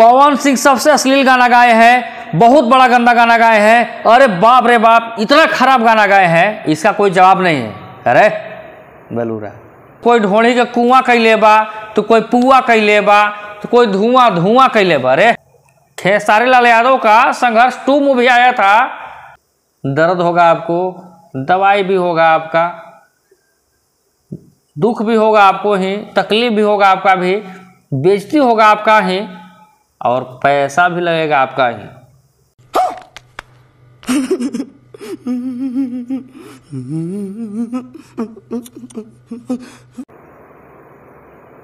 पवन सिंह सबसे अश्लील गाना गाए हैं बहुत बड़ा गंदा गाना गाए हैं अरे बाप रे बाप इतना खराब गाना गाए हैं इसका कोई जवाब नहीं है अरे बलूरा कोई ढोड़ी के कुआं ले बा तो कोई पुआ ले बा तो कोई धुआं धुआं ले बा अरे खेसारी लाल यादव का संघर्ष टू मूवी आया था दर्द होगा आपको दवाई भी होगा आपका दुख भी होगा आपको ही तकलीफ भी होगा आपका भी बेजती होगा आपका ही और पैसा भी लगेगा आपका ही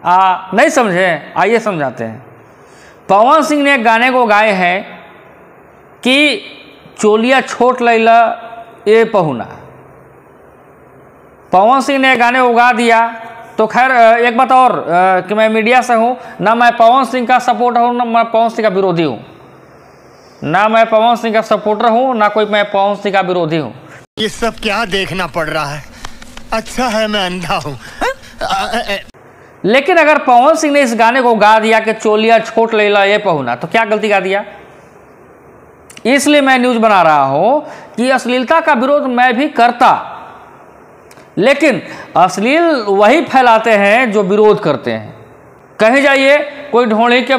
आ, हाँ, नहीं समझे आइए समझाते हैं पवन सिंह ने गाने को गाए हैं कि चोलिया छोट लैला ये पहुना पवन सिंह ने गाने उगा दिया तो खैर एक बात और कि मैं मीडिया से हूँ ना मैं पवन सिंह का सपोर्टर हूँ ना मैं पवन सिंह का विरोधी हूँ ना मैं पवन सिंह का सपोर्टर हूँ ना कोई मैं पवन सिंह का विरोधी हूँ ये सब क्या देखना पड़ रहा है अच्छा है मैं अंधा हूँ हाँ? लेकिन अगर पवन सिंह ने इस गाने को गा दिया कि चोलिया छोट ले ला ये पहुना तो क्या गलती गा दिया इसलिए मैं न्यूज बना रहा हूं कि अश्लीलता का विरोध मैं भी करता लेकिन अश्लील वही फैलाते हैं जो विरोध करते हैं कहीं जाइए कोई ढोड़ी के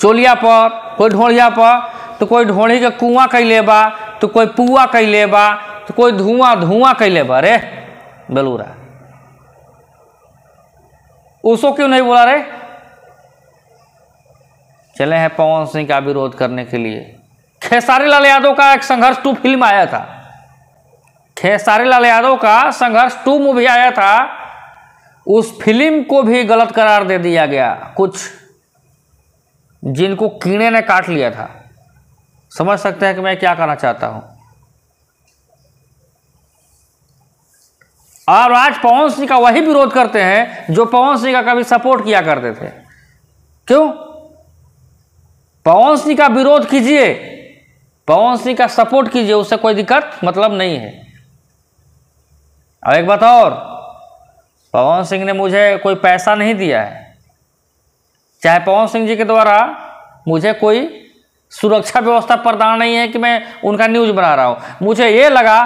चोलिया पर कोई ढोड़िया पर तो कोई ढोड़ी के कुआं कैले बा तो कोई पुआ कैले बा तो कोई धुआं धुआं कैले बा रे बेलूरा उसको क्यों नहीं बोला रे चले हैं पवन सिंह का विरोध करने के लिए खेसारी लाल यादव का एक संघर्ष टू फिल्म आया था खेसारी लाल यादव का संघर्ष टू मूवी आया था उस फिल्म को भी गलत करार दे दिया गया कुछ जिनको कीड़े ने काट लिया था समझ सकते हैं कि मैं क्या कहना चाहता हूं और आज पवन सिंह का वही विरोध करते हैं जो पवन सिंह का कभी सपोर्ट किया करते थे क्यों पवन सिंह का विरोध कीजिए पवन सिंह का सपोर्ट कीजिए उससे कोई दिक्कत मतलब नहीं है अब एक बात और पवन सिंह ने मुझे कोई पैसा नहीं दिया है चाहे पवन सिंह जी के द्वारा मुझे कोई सुरक्षा व्यवस्था प्रदान नहीं है कि मैं उनका न्यूज बना रहा हूं मुझे ये लगा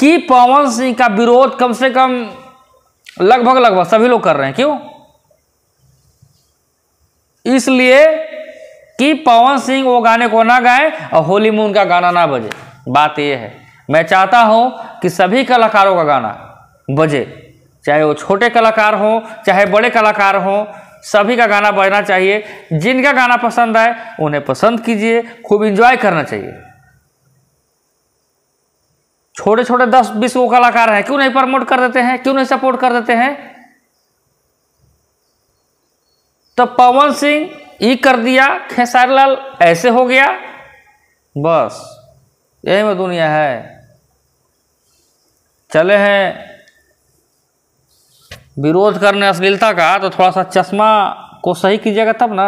कि पवन सिंह का विरोध कम से कम लगभग लगभग सभी लोग कर रहे हैं क्यों इसलिए कि पवन सिंह वो गाने को ना गाए और होली में उनका गाना ना बजे बात यह है मैं चाहता हूँ कि सभी कलाकारों का गाना बजे चाहे वो छोटे कलाकार हों चाहे बड़े कलाकार हों सभी का गाना बजना चाहिए जिनका गाना पसंद आए उन्हें पसंद कीजिए खूब इंजॉय करना चाहिए छोटे छोटे दस बीस वो कलाकार हैं क्यों नहीं प्रमोट कर देते हैं क्यों नहीं सपोर्ट कर देते हैं तो पवन सिंह ये कर दिया खेसारी लाल ऐसे हो गया बस यही में दुनिया है चले हैं विरोध करने अश्लीलता का तो थोड़ा सा चश्मा को सही कीजिएगा तब ना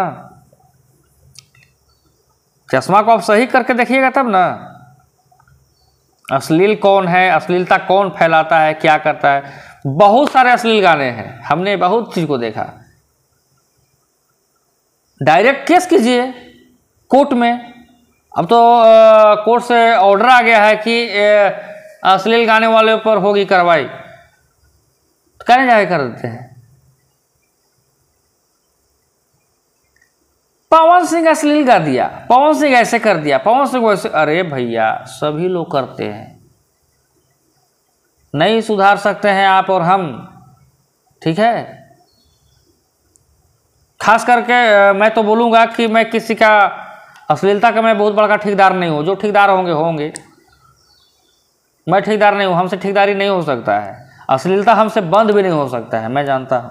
चश्मा को आप सही करके देखिएगा तब ना अश्लील कौन है अश्लीलता कौन फैलाता है क्या करता है बहुत सारे अश्लील गाने हैं हमने बहुत चीज़ को देखा डायरेक्ट केस कीजिए कोर्ट में अब तो कोर्ट से ऑर्डर आ गया है कि ए, अश्लील गाने वाले पर होगी कार्रवाई तो कहने जाए कर देते हैं पवन सिंह अश्लील गा दिया पवन सिंह ऐसे कर दिया पवन सिंह वैसे अरे भैया सभी लोग करते हैं नहीं सुधार सकते हैं आप और हम ठीक है खास करके मैं तो बोलूँगा कि मैं किसी का अश्लीलता का मैं बहुत बड़ा ठेकेदार नहीं हूँ जो ठेकेदार होंगे होंगे मैं ठेकेदार नहीं हूँ हमसे ठेकेदारी नहीं हो सकता है अश्लीलता हमसे बंद भी नहीं हो सकता है मैं जानता हूँ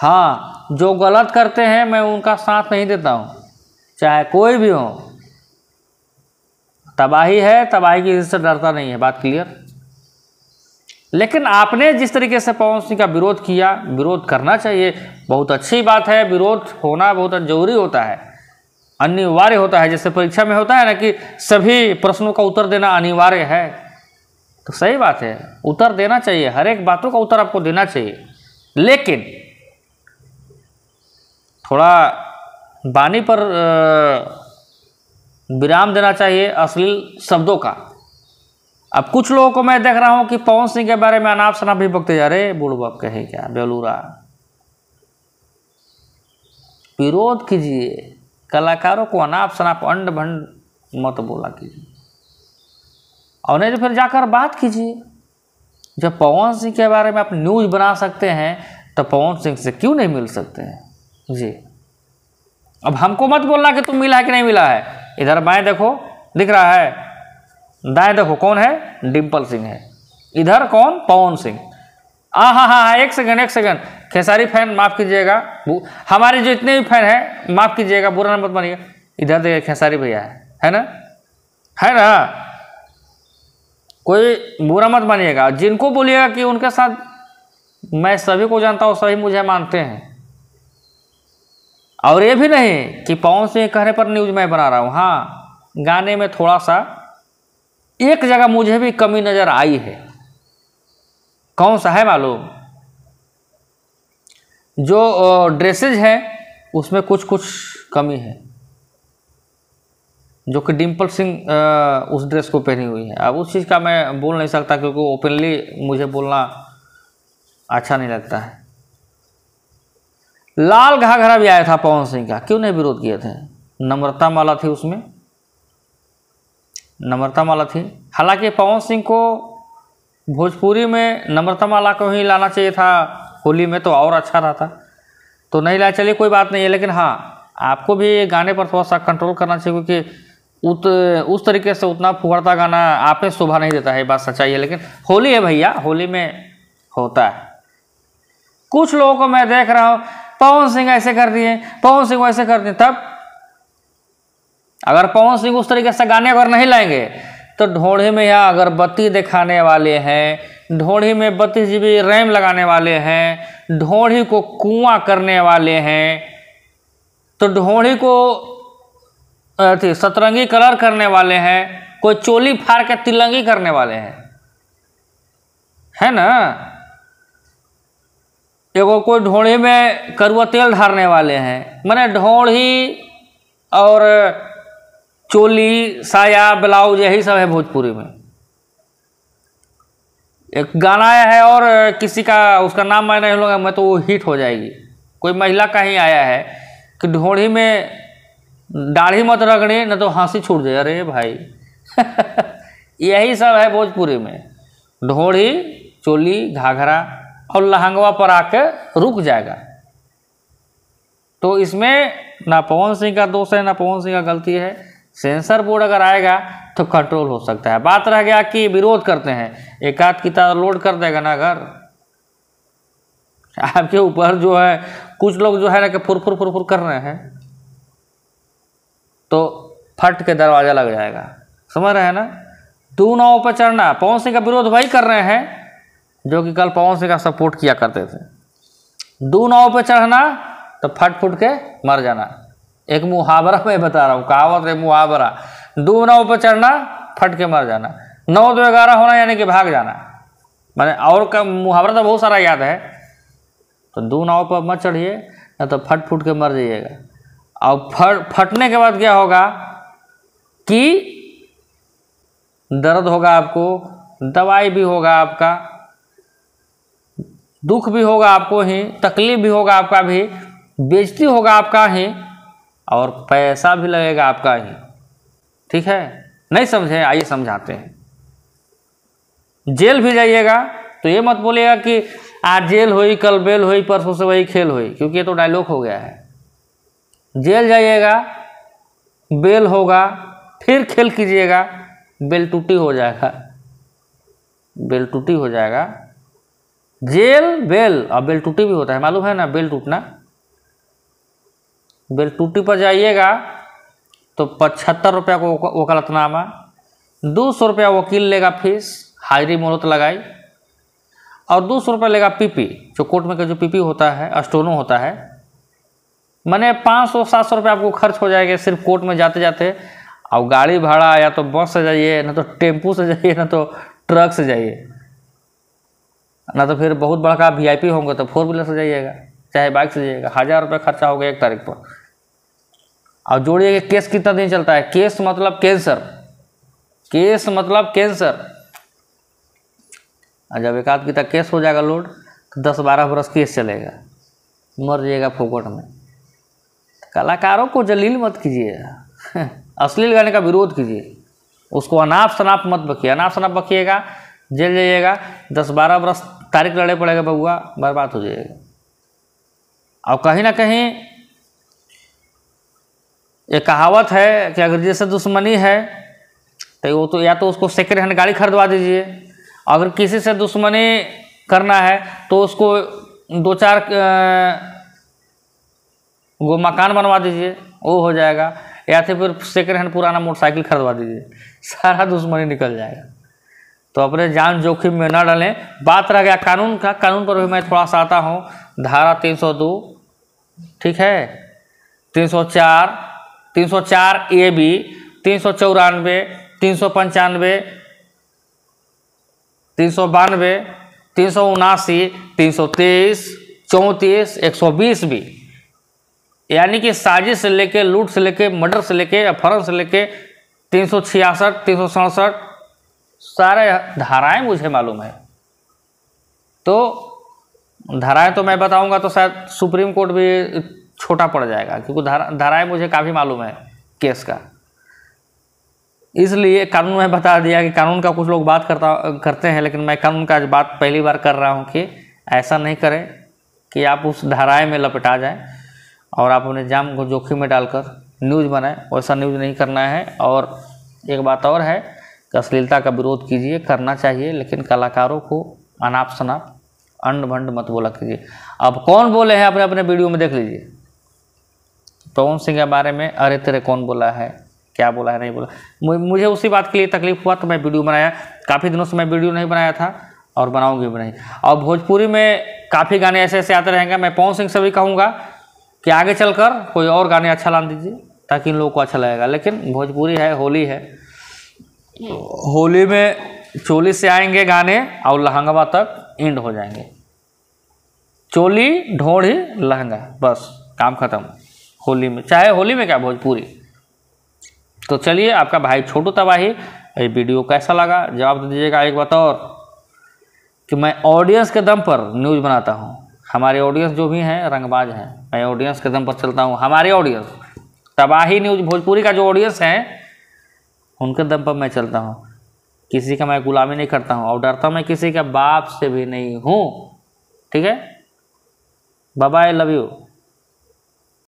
हाँ जो गलत करते हैं मैं उनका साथ नहीं देता हूँ चाहे कोई भी हो तबाही है तबाही की इससे डरता नहीं है बात क्लियर लेकिन आपने जिस तरीके से पवन सिंह का विरोध किया विरोध करना चाहिए बहुत अच्छी बात है विरोध होना बहुत जरूरी होता है अनिवार्य होता है जैसे परीक्षा में होता है ना कि सभी प्रश्नों का उत्तर देना अनिवार्य है तो सही बात है उत्तर देना चाहिए हर एक बातों का उत्तर आपको देना चाहिए लेकिन थोड़ा बानी पर विराम देना चाहिए अश्लील शब्दों का अब कुछ लोगों को मैं देख रहा हूँ कि पवन सिंह के बारे में अनाप शनाप भी बकते जा रहे बूढ़ बाप कहे क्या बेलूरा विरोध कीजिए कलाकारों को अनाप शनाप अंड भंड मत बोला कीजिए और नहीं तो फिर जाकर बात कीजिए जब पवन सिंह के बारे में आप न्यूज़ बना सकते हैं तो पवन सिंह से क्यों नहीं मिल सकते हैं जी अब हमको मत बोलना कि तुम मिला है कि नहीं मिला है इधर बाएं देखो दिख रहा है दाएं देखो कौन है डिम्पल सिंह है इधर कौन पवन सिंह आ हाँ हाँ हाँ एक सेकंड एक सेकंड खेसारी फैन माफ़ कीजिएगा हमारे जो इतने भी फैन हैं माफ़ कीजिएगा बुरा मत मानिए इधर देखिए खेसारी भैया है है ना है ना कोई बुरा मत मानिएगा जिनको बोलिएगा कि उनके साथ मैं सभी को जानता हूँ सभी मुझे मानते हैं और ये भी नहीं कि पवन सिंह कहने पर न्यूज मैं बना रहा हूँ हाँ गाने में थोड़ा सा एक जगह मुझे भी कमी नज़र आई है कौन सा है मालूम जो ड्रेसेज हैं उसमें कुछ कुछ कमी है जो कि डिम्पल सिंह उस ड्रेस को पहनी हुई है अब उस चीज़ का मैं बोल नहीं सकता क्योंकि ओपनली मुझे बोलना अच्छा नहीं लगता है लाल घाघरा भी आया था पवन सिंह का क्यों नहीं विरोध किए थे नम्रता माला थी उसमें नम्रता माला थी हालांकि पवन सिंह को भोजपुरी में नम्रता माला को ही लाना चाहिए था होली में तो और अच्छा रहा था तो नहीं लाया चलिए कोई बात नहीं है लेकिन हाँ आपको भी गाने पर थोड़ा सा कंट्रोल करना चाहिए क्योंकि उत उस तरीके से उतना फुहड़ता गाना आपे शोभा नहीं देता है बात सच्चाई है लेकिन होली है भैया होली में होता है कुछ लोगों को मैं देख रहा हूँ पवन सिंह ऐसे कर दिए पवन सिंह वैसे कर दिए तब अगर पवन सिंह उस तरीके से गाने अगर नहीं लाएंगे तो ढोढ़ी में यहाँ अगरबत्ती दिखाने वाले हैं ढोढ़ी में बत्तीस जी बी रैम लगाने वाले हैं ढोढ़ी को कुआं करने वाले हैं तो ढोढ़ी को सतरंगी कलर करने वाले हैं कोई चोली फाड़ के तिलंगी करने वाले हैं है ना एगो कोई ढोड़ी में करुआ तेल धारने वाले हैं मैंने ढोड़ी और चोली साया ब्लाउज यही सब है भोजपुरी में एक गाना आया है और किसी का उसका नाम मैं नहीं लूँगा मैं तो वो हिट हो जाएगी कोई महिला का ही आया है कि ढोड़ी में दाढ़ी मत रगड़े न तो हंसी छूट जाए अरे भाई यही सब है भोजपुरी में ढोड़ी चोली घाघरा और लहंगवा पर आके रुक जाएगा तो इसमें ना पवन सिंह का दोष है ना पवन सिंह का गलती है सेंसर बोर्ड अगर आएगा तो कंट्रोल हो सकता है बात रह गया कि विरोध करते हैं एकाध किताब लोड कर देगा ना घर आपके ऊपर जो है कुछ लोग जो है ना कि फुरफुर फुरफुर कर रहे हैं तो फट के दरवाज़ा लग जाएगा समझ रहे हैं ना दो नाव पर चढ़ना पवन सिंह का विरोध वही कर रहे हैं जो कि कल पवन सिंह का सपोर्ट किया करते थे दो नाव पर चढ़ना तो फट फुट के मर जाना एक मुहावरा मैं बता रहा हूँ कहावत है मुहावरा दो नाव पर चढ़ना फट के मर जाना नौ दो ग्यारह होना यानी कि भाग जाना मैंने और का मुहावरा तो बहुत सारा याद है तो दो नाव पर मत चढ़िए ना तो फट फुट के मर जाइएगा और फट फटने के बाद क्या होगा कि दर्द होगा आपको दवाई भी होगा आपका दुख भी होगा आपको ही तकलीफ भी होगा आपका भी बेजती होगा आपका ही और पैसा भी लगेगा आपका ही ठीक है नहीं समझे आइए समझाते हैं जेल भी जाइएगा तो ये मत बोलिएगा कि आज जेल हुई कल बेल हुई परसों से वही खेल हुई क्योंकि ये तो डायलॉग हो गया है जेल जाइएगा बेल होगा फिर खेल कीजिएगा बेल टूटी हो जाएगा बेल टूटी हो जाएगा जेल बेल और बेल टूटी भी होता है मालूम है ना बेल टूटना बेल टूटी पर जाइएगा तो पचहत्तर रुपया को वकालतनामा दो सौ रुपया वकील लेगा फीस हाजिरी मुहूर्त लगाई और दो सौ रुपया लेगा पीपी जो कोर्ट में का जो पीपी होता है स्टोनो होता है मैंने पाँच सौ सात सौ रुपये आपको खर्च हो जाएगा सिर्फ कोर्ट में जाते जाते और गाड़ी भाड़ा या तो बस से जाइए ना तो टेम्पू से जाइए ना तो ट्रक से जाइए ना तो फिर बहुत बड़का वी आई पी होंगे तो फोर व्हीलर से जाइएगा चाहे बाइक से जाइएगा हज़ार रुपये खर्चा होगा एक तारीख पर और जोड़िए कि केस कितना दिन चलता है केस मतलब कैंसर केस मतलब कैंसर और जब एक आध की तक केस हो जाएगा लोड तो दस बारह बरस केस चलेगा मर जाइएगा फोकट में कलाकारों को जलील मत कीजिए अश्लील गाने का विरोध कीजिए उसको अनाप शनाप मत बखिए अनाप शनाप बखिएगा जेल जाइएगा दस बारह बरस तारीख लड़े पड़ेगा बबुआ बर्बाद हो जाएगा और कहीं ना कहीं ये कहावत है कि अगर जैसे दुश्मनी है तो वो तो या तो उसको सेकेंड हैंड गाड़ी खरीदवा दीजिए अगर किसी से दुश्मनी करना है तो उसको दो चार वो मकान बनवा दीजिए वो हो जाएगा या तो फिर सेकेंड हैंड पुराना मोटरसाइकिल खरीदवा दीजिए सारा दुश्मनी निकल जाएगा तो अपने जान जोखिम में ना डालें बात रह गया कानून का कानून पर भी मैं थोड़ा सा आता हूँ धारा 302 ठीक है 304 304 ए बी तीन सौ चौरानवे तीन सौ पंचानवे तीन सौ बानवे तीन सौ उनासी तीन सौ तेईस चौंतीस एक सौ बीस भी यानी कि साजिश से लेके लूट से लेके मर्डर से लेके अपहरण से लेके तीन सौ छियासठ तीन सौ सड़सठ सारे धाराएं मुझे मालूम है तो धाराएं तो मैं बताऊंगा तो शायद सुप्रीम कोर्ट भी छोटा पड़ जाएगा क्योंकि धारा धाराएं मुझे काफ़ी मालूम है केस का इसलिए कानून में बता दिया कि कानून का कुछ लोग बात करता करते हैं लेकिन मैं कानून का बात पहली बार कर रहा हूँ कि ऐसा नहीं करें कि आप उस धाराएं में लपेटा जाएं और आप अपने जाम को जोखिम में डालकर न्यूज़ बनाए वैसा न्यूज़ नहीं करना है और एक बात और है कि अश्लीलता का विरोध कीजिए करना चाहिए लेकिन कलाकारों को अनाप शनाप अंड भंड मत बोला कीजिए अब कौन बोले हैं अपने अपने वीडियो में देख लीजिए पवन तो सिंह के बारे में अरे तेरे कौन बोला है क्या बोला है नहीं बोला मुझे उसी बात के लिए तकलीफ हुआ तो मैं वीडियो बनाया काफ़ी दिनों से मैं वीडियो नहीं बनाया था और बनाऊंगी भी नहीं और भोजपुरी में काफ़ी गाने ऐसे ऐसे आते रहेंगे मैं पवन सिंह से भी कहूँगा कि आगे चलकर कोई और गाने अच्छा ला दीजिए ताकि इन लोगों को अच्छा लगेगा लेकिन भोजपुरी है होली है तो होली में चोली से आएंगे गाने और लहंगावा तक एंड हो जाएंगे चोली ढोढ़ी लहंगा बस काम खत्म होली में चाहे होली में क्या भोजपुरी तो चलिए आपका भाई छोटू तबाही ये वीडियो कैसा लगा जवाब दीजिएगा एक बात और कि मैं ऑडियंस के दम पर न्यूज़ बनाता हूँ हमारे ऑडियंस जो भी हैं रंगबाज हैं मैं ऑडियंस के दम पर चलता हूँ हमारे ऑडियंस तबाही न्यूज भोजपुरी का जो ऑडियंस है उनके दम पर मैं चलता हूँ किसी का मैं गुलामी नहीं करता हूँ और डरता मैं किसी के बाप से भी नहीं हूँ ठीक है बाबा आई लव यू